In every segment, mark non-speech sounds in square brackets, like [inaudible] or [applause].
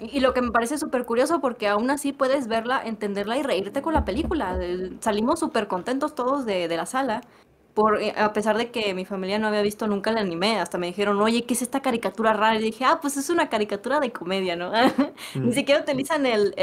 Y lo que me parece súper curioso porque aún así puedes verla, entenderla y reírte con la película. Salimos súper contentos todos de, de la sala. Por, eh, a pesar de que mi familia no había visto nunca el anime, hasta me dijeron, oye, ¿qué es esta caricatura rara? Y dije, ah, pues es una caricatura de comedia, ¿no? [laughs] Ni mm. siquiera utilizan el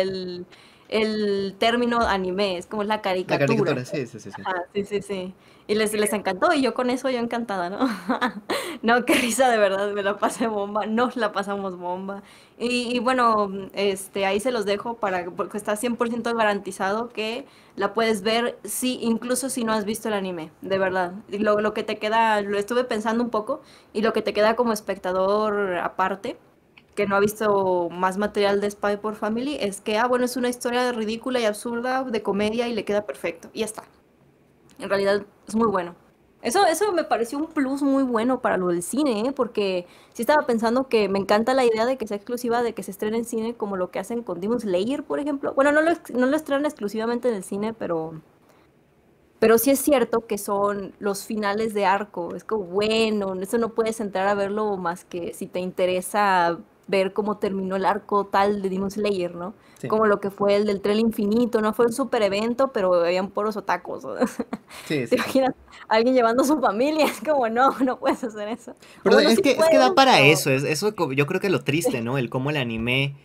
el término anime, es como la caricatura. La caricatura, sí, sí, sí. Y les, les encantó y yo con eso yo encantada, ¿no? [laughs] no, qué risa de verdad, me la pasé bomba, nos la pasamos bomba. Y, bueno, este, ahí se los dejo para, porque está 100% garantizado que la puedes ver sí incluso si no has visto el anime, de verdad. Lo, lo que te queda, lo estuve pensando un poco y lo que te queda como espectador aparte que no ha visto más material de Spy por Family es que, ah, bueno, es una historia ridícula y absurda de comedia y le queda perfecto. Y ya está. En realidad es muy bueno. Eso, eso me pareció un plus muy bueno para lo del cine, ¿eh? porque sí estaba pensando que me encanta la idea de que sea exclusiva, de que se estrene en cine, como lo que hacen con Demon Slayer, por ejemplo. Bueno, no lo, no lo estrenan exclusivamente en el cine, pero, pero sí es cierto que son los finales de arco. Es como, bueno, eso no puedes entrar a verlo más que si te interesa ver cómo terminó el arco tal de Demon Slayer, ¿no? Como lo que fue el del tren infinito, no fue un super evento, pero habían poros otacos. Sí, [laughs] sí. ¿Te imaginas alguien llevando su familia? [laughs] Es como, no, no puedes hacer eso. es, que, da para eso, es, eso yo creo que lo triste, ¿no? El cómo el anime,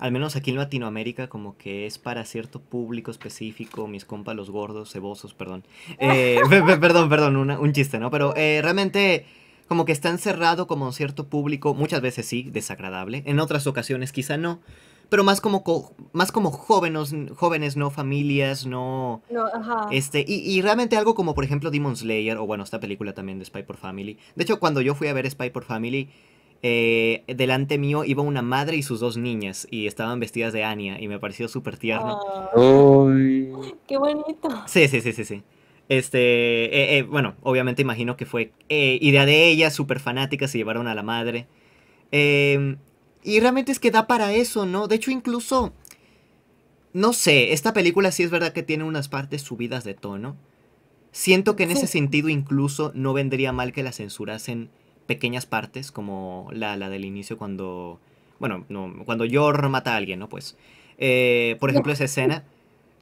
al menos aquí en Latinoamérica, como que es para cierto público específico, mis compas los gordos, cebosos, perdón. [laughs] Eh, perdón, perdón, un chiste, ¿no? Pero eh, realmente como que está encerrado como cierto público, muchas veces sí, desagradable, en otras ocasiones quizá no, pero más como, más como jóvenes, jóvenes, no familias, no... Este, y, realmente algo como por ejemplo Demon Slayer, o bueno, esta película también de Spy por Family. De hecho, cuando yo fui a ver Spy por Family, eh, delante mío iba una madre y sus dos niñas y estaban vestidas de Anya y me pareció súper tierno. Ah. ¡Qué bonito! Sí, sí, sí, sí, sí. Este, eh, eh, bueno, obviamente imagino que fue eh, idea de ella, súper fanática, se llevaron a la madre. Em, y realmente es que da para eso, ¿no? De hecho, incluso, no sé, esta película sí es verdad que tiene unas partes subidas de tono. Siento que en ese sentido incluso no vendría mal que la censurasen pequeñas partes, como la, la del inicio cuando, bueno, no, cuando Yor mata a alguien, ¿no? Pues, por ejemplo, esa escena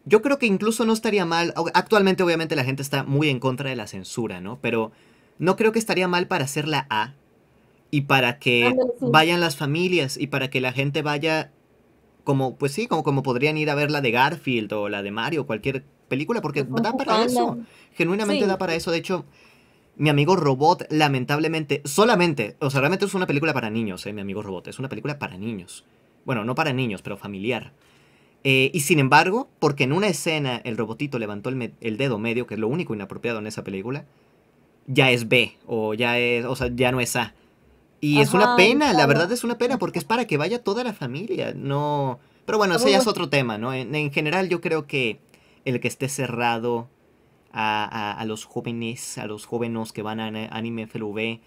yo creo que incluso no estaría mal, actualmente obviamente la gente está muy en contra de la censura, ¿no? Pero no creo que estaría mal para hacer la A y para que vayan las familias y para que la gente vaya como, pues sí, como, como podrían ir a ver la de Garfield o la de Mario, cualquier película, porque da para eso, genuinamente da para eso, de hecho... Mi amigo Robot, lamentablemente, solamente, o sea, realmente es una película para niños, ¿eh? Mi amigo Robot, es una película para niños. Bueno, no para niños, pero familiar. Eh, y sin embargo, porque en una escena el robotito levantó el, el, dedo medio, que es lo único inapropiado en esa película, ya es B, o ya es, o sea, ya no es A. Y es una pena, la verdad es una pena, porque es para que vaya toda la familia, no... Pero bueno, ese ya es otro tema, ¿no? En, general yo creo que el que esté cerrado a, a, los jóvenes, a los jóvenes que van a Anime FLV,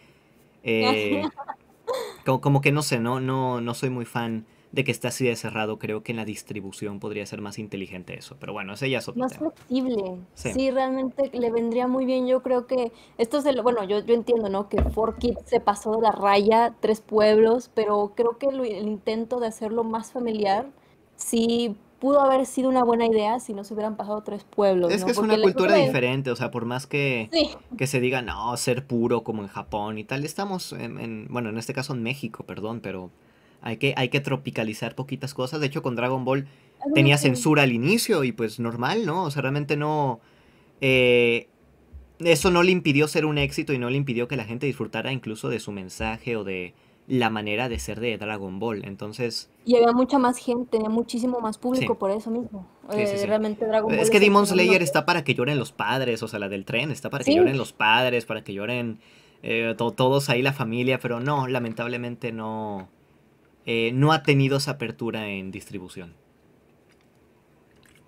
eh, [laughs] como, como, que no sé, no, no, no soy muy fan de que está así de cerrado. Creo que en la distribución podría ser más inteligente eso. Pero bueno, ese ya es otro Más flexible. Sí. realmente le vendría muy bien. Yo creo que esto es el. Bueno, yo, yo entiendo, ¿no? Que Forkit se pasó de la raya, tres pueblos, pero creo que el, intento de hacerlo más familiar sí pudo haber sido una buena idea si no se hubieran pasado tres pueblos. Es que es una cultura diferente, o sea, por más que, que se diga, no, ser puro como en Japón y tal, estamos en, en, bueno, en este caso en México, perdón, pero hay que, hay que tropicalizar poquitas cosas. De hecho, con Dragon Ball tenía censura al inicio y pues normal, ¿no? O sea, realmente no... Eh, eso no le impidió ser un éxito y no le impidió que la gente disfrutara incluso de su mensaje o de la manera de ser de Dragon Ball. Entonces... Y había mucha más gente, tenía muchísimo más público por eso mismo. Eh, realmente Dragon es Ball... Es que Demon Slayer está para que lloren los padres, o sea, la del tren está para que lloren los padres, para que lloren eh, todos ahí la familia, pero no, lamentablemente no eh, no ha tenido esa apertura en distribución.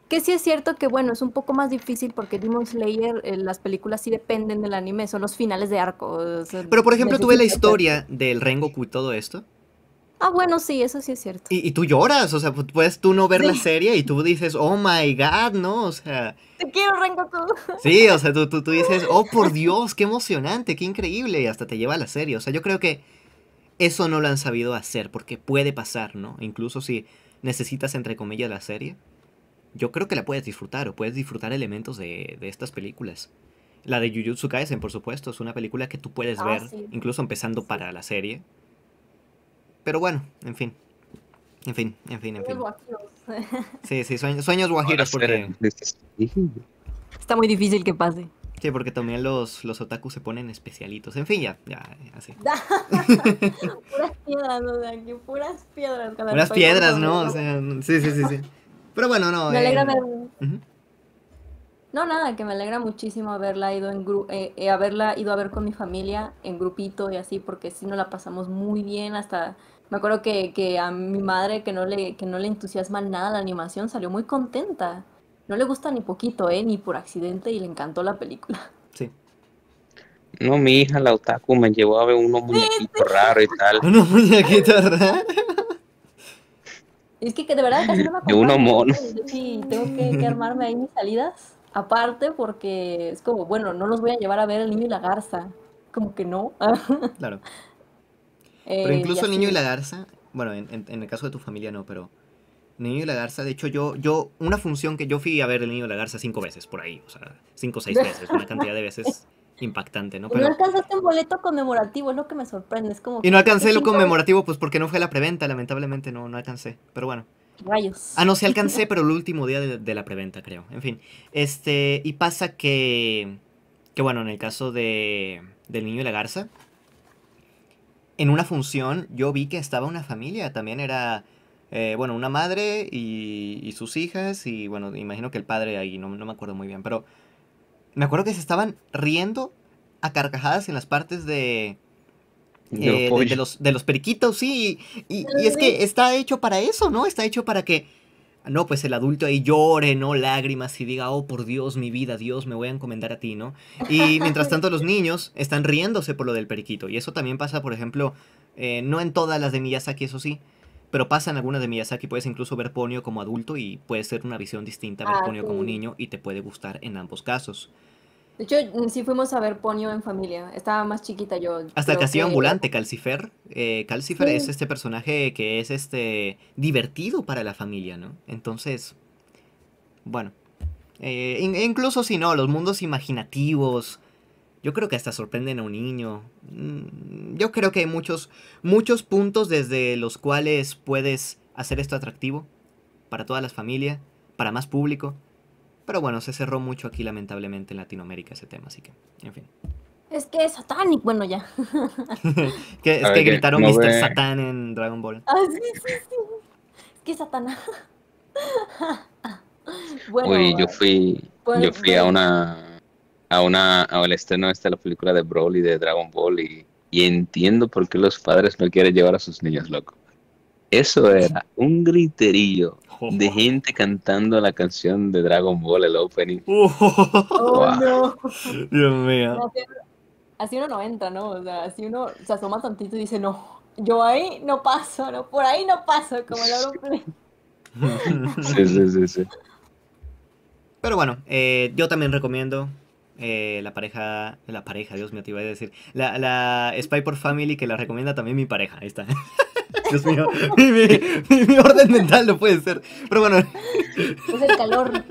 Que sí es cierto que, bueno, es un poco más difícil porque Demon Slayer, eh, las películas sí dependen del anime, son los finales de arcos. Pero, por ejemplo, tuve la historia del Rengoku y todo esto. Ah, bueno, sí, eso sí es cierto. Y, tú lloras, o sea, pues, puedes tú no ver la serie y tú dices, oh my god, ¿no? O sea. Te quiero, Rengoku. Sí, o sea, tú, tú, tú dices, oh por Dios, qué emocionante, qué increíble, y hasta te lleva a la serie. O sea, yo creo que eso no lo han sabido hacer porque puede pasar, ¿no? Incluso si necesitas, entre comillas, la serie, yo creo que la puedes disfrutar o puedes disfrutar elementos de, estas películas. La de Jujutsu Kaisen, por supuesto, es una película que tú puedes ah, ver, incluso empezando para la serie. Pero bueno, en fin. En fin, en fin, en fin. [laughs] Sí, sí, sueños, sueños guajiros porque... Este Está muy difícil que pase. Sí, porque también los, los otakus se ponen especialitos. En fin, ya, ya, así. [laughs] puras piedras, o que puras piedras. Puras piedras, ¿no? sí, sí, sí, sí. Pero bueno, no. Me alegra eh, No, nada, que me alegra muchísimo haberla ido en eh, eh, haberla ido a ver con mi familia en grupito y así, porque si no la pasamos muy bien hasta me acuerdo que, que, a mi madre que no le que no le entusiasma nada la animación salió muy contenta no le gusta ni poquito, ¿eh? Ni por accidente y le encantó la película. [laughs] Sí. No, mi hija, la otaku, me llevó a ver uno muñequitos raro y tal. [laughs] ¿Unos muñequitos raro? Es que, de verdad casi no me [laughs] acuerdo. De Sí, tengo que, armarme ahí mis salidas. Aparte, porque es como, bueno, no los voy a llevar a ver el niño y la garza. Como que no. claro. Eh, pero incluso el niño y la garza, bueno, en el caso de tu familia no, pero Niño y la Garza, de hecho, yo, yo, una función que yo fui a ver el Niño y la Garza cinco veces por ahí, o sea, cinco o seis [laughs] veces, una cantidad de veces impactante, ¿no? Pero... Y no alcanzaste un boleto conmemorativo, es lo que me sorprende, es como... Y no alcancé lo conmemorativo, pues porque no fue la preventa, lamentablemente no, no alcancé, pero bueno. Rayos. Ah, no, sí alcancé, [laughs] pero el último día de, de la preventa, creo. En fin, este, y pasa que, que bueno, en el caso de, del Niño y la Garza, en una función yo vi que estaba una familia, también era eh, bueno, una madre y, sus hijas y bueno, imagino que el padre ahí, no, no me acuerdo muy bien, pero me acuerdo que se estaban riendo a carcajadas en las partes de... Eh, de, los, periquitos, sí. Y, es que está hecho para eso, ¿no? Está hecho para que, no, pues el adulto ahí llore, ¿no? Lágrimas y diga, oh, por Dios, mi vida, Dios, me voy a encomendar a ti, ¿no? Y mientras tanto los niños están riéndose por lo del periquito. Y eso también pasa, por ejemplo, eh, no en todas las de Miyazaki, eso sí, pero pasa en alguna de Miyazaki, puedes incluso ver Ponio como adulto y puede ser una visión distinta ver ah, Ponio como niño y te puede gustar en ambos casos. De hecho, mm, sí fuimos a ver Ponio en familia. Estaba más chiquita yo. Hasta el castillo ambulante, Calcifer. Eh, Calcifer es este personaje que es este divertido para la familia, ¿no? Entonces, bueno. Eh, incluso si no, los mundos imaginativos. Yo creo que hasta sorprenden a un niño. Mm, yo creo que hay muchos, muchos puntos desde los cuales puedes hacer esto atractivo para todas las familias, para más público. Pero bueno, se cerró mucho aquí lamentablemente en Latinoamérica ese tema, así que, en fin. Es que es satánico, bueno ya. [laughs] que, es que gritaron Mr. Satán en Dragon Ball. Ah, sí, sí, sí. Qué [laughs] bueno, yo fui, pues, yo fui a una, a una, a el estreno de este, la película de Broly de Dragon Ball y y entiendo por qué los padres no quieren llevar a sus niños locos. Eso era un griterillo de oh. gente cantando la canción de Dragon Ball, el opening. [laughs] Oh. oh, no. Dios mío. Así uno no entra, ¿no? O sea, así uno se asoma tantito y dice, no, yo ahí no paso, no, por ahí no paso, como [laughs] el [laughs] Sí, sí, sí, sí. Pero bueno, eh, yo también recomiendo eh, la pareja, la pareja, Dios me te iba a decir, la, la Spy por Family que la recomienda también mi pareja, ahí está. [laughs] Dios mío, [laughs] mi, mi, orden mental no puede ser. Pero bueno. Es el calor,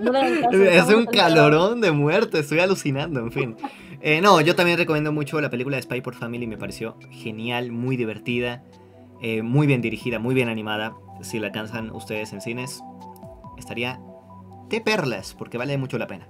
Es un calorón de muerte, estoy alucinando, en fin. Eh, no, yo también recomiendo mucho la película de Spy por Family, me pareció genial, muy divertida, eh, muy bien dirigida, muy bien animada. Si la alcanzan ustedes en cines, estaría de perlas, porque vale mucho la pena.